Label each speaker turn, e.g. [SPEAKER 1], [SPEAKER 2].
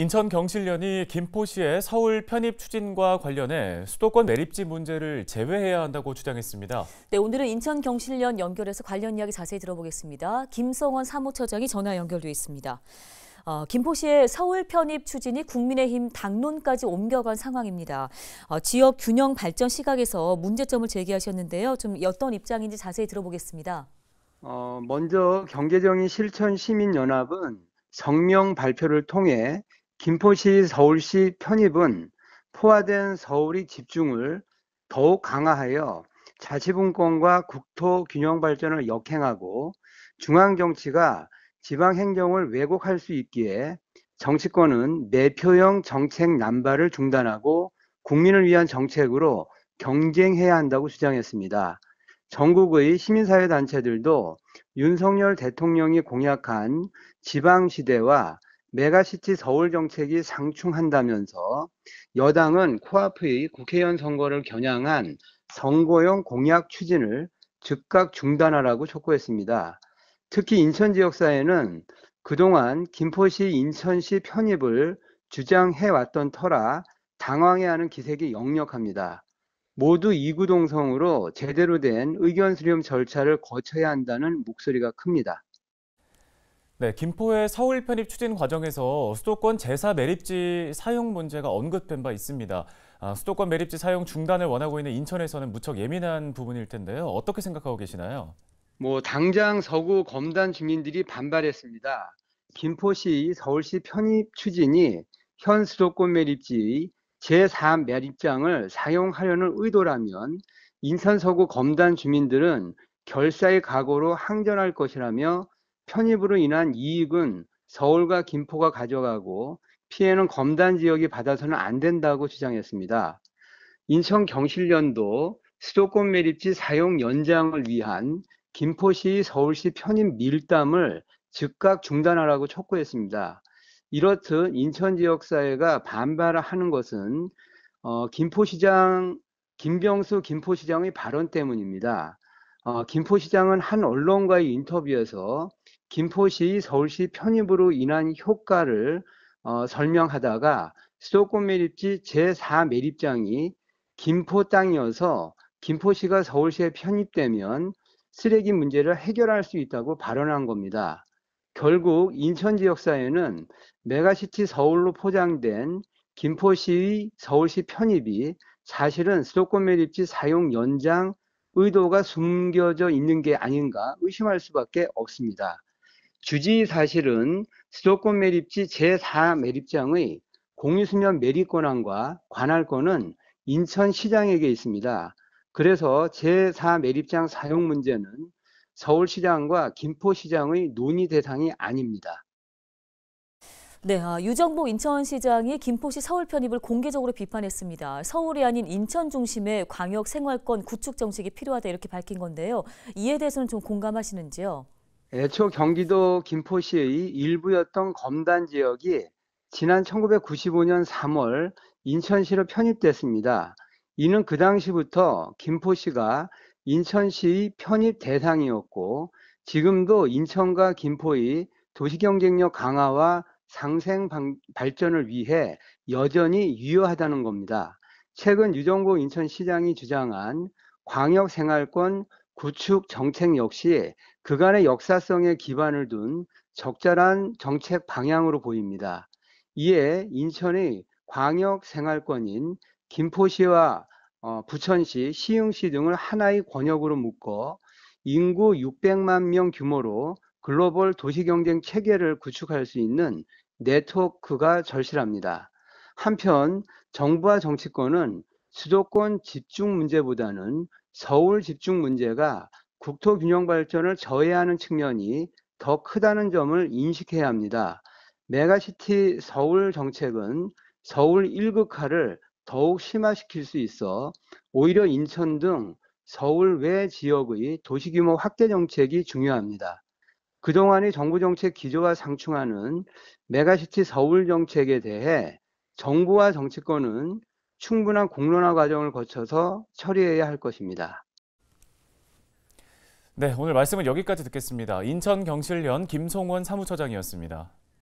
[SPEAKER 1] 인천경실련이 김포시의 서울 편입 추진과 관련해 수도권 매립지 문제를 제외해야 한다고 주장했습니다.
[SPEAKER 2] 네, 오늘은 인천경실련 연결해서 관련 이야기 자세히 들어보겠습니다. 김성원 사무처장이 전화 연결돼 있습니다. 어, 김포시의 서울 편입 추진이 국민의힘 당론까지 옮겨간 상황입니다. 어, 지역 균형 발전 시각에서 문제점을 제기하셨는데요. 좀 어떤 입장인지 자세히 들어보겠습니다.
[SPEAKER 3] 어, 먼저 경제정의 실천 시민연합은 성명 발표를 통해 김포시 서울시 편입은 포화된 서울이 집중을 더욱 강화하여 자치분권과 국토 균형 발전을 역행하고 중앙 정치가 지방 행정을 왜곡할 수 있기에 정치권은 매표형 정책 남발을 중단하고 국민을 위한 정책으로 경쟁해야 한다고 주장했습니다. 전국의 시민사회 단체들도 윤석열 대통령이 공약한 지방시대와 메가시티 서울 정책이 상충한다면서 여당은 코앞의 국회의원 선거를 겨냥한 선거용 공약 추진을 즉각 중단하라고 촉구했습니다. 특히 인천 지역사회는 그동안 김포시 인천시 편입을 주장해왔던 터라 당황해하는 기색이 역력합니다. 모두 이구동성으로 제대로 된 의견 수렴 절차를 거쳐야 한다는 목소리가 큽니다.
[SPEAKER 1] 네, 김포의 서울 편입 추진 과정에서 수도권 제사 매립지 사용 문제가 언급된 바 있습니다. 아, 수도권 매립지 사용 중단을 원하고 있는 인천에서는 무척 예민한 부분일 텐데요. 어떻게 생각하고 계시나요? 뭐 당장 서구 검단 주민들이 반발했습니다. 김포시 서울시
[SPEAKER 3] 편입 추진이 현 수도권 매립지의 제4 매립장을 사용하려는 의도라면 인천 서구 검단 주민들은 결사의 각오로 항전할 것이라며 편입으로 인한 이익은 서울과 김포가 가져가고 피해는 검단 지역이 받아서는 안 된다고 주장했습니다. 인천 경실련도 수도권 매립지 사용 연장을 위한 김포시 서울시 편입 밀담을 즉각 중단하라고 촉구했습니다. 이렇듯 인천 지역 사회가 반발하는 것은 어, 김포시장 김병수 김포시장의 발언 때문입니다. 어, 김포시장은 한 언론과의 인터뷰에서 김포시 서울시 편입으로 인한 효과를 어, 설명하다가 수도권 매립지 제4 매립장이 김포 땅이어서 김포시가 서울시에 편입되면 쓰레기 문제를 해결할 수 있다고 발언한 겁니다. 결국 인천 지역 사회는 메가시티 서울로 포장된 김포시의 서울시 편입이 사실은 수도권 매립지 사용 연장 의도가 숨겨져 있는 게 아닌가 의심할 수밖에 없습니다. 주지 사실은 수도권 매립지 제4 매립장의 공유수면 매립권한과 관할권은 인천시장에게 있습니다. 그래서 제4 매립장 사용 문제는 서울시장과 김포시장의 논의 대상이 아닙니다.
[SPEAKER 2] 네, 아, 유정보 인천시장이 김포시 서울 편입을 공개적으로 비판했습니다. 서울이 아닌 인천 중심의 광역 생활권 구축 정책이 필요하다 이렇게 밝힌 건데요. 이에 대해서는 좀 공감하시는지요?
[SPEAKER 3] 애초 예, 경기도 김포시의 일부였던 검단 지역이 지난 1995년 3월 인천시로 편입됐습니다. 이는 그 당시부터 김포시가 인천시 편입 대상이었고 지금도 인천과 김포의 도시경쟁력 강화와 상생 발전을 위해 여전히 유효하다는 겁니다. 최근 유정보 인천시장이 주장한 광역생활권 구축 정책 역시 그간의 역사성에 기반을 둔 적절한 정책 방향으로 보입니다. 이에 인천의 광역 생활권인 김포시와 어, 부천시, 시흥시 등을 하나의 권역으로 묶어 인구 600만 명 규모로 글로벌 도시 경쟁 체계를 구축할 수 있는 네트워크가 절실합니다. 한편 정부와 정치권은 수도권 집중 문제보다는 서울 집중 문제가 국토 균형 발전을 저해하는 측면이 더 크다는 점을 인식해야 합니다. 메가시티 서울 정책은 서울 1극화를 더욱 심화시킬 수 있어 오히려 인천 등 서울 외 지역의 도시규모 확대 정책이 중요합니다. 그동안의 정부 정책 기조와 상충하는 메가시티 서울 정책에 대해 정부와 정치권은 충분한 공론화 과정을 거쳐서 처리해야 할 것입니다.
[SPEAKER 1] 네, 오늘 말씀은 여기까지 듣겠습니다. 인천경실련 김송원 사무처장이었습니다.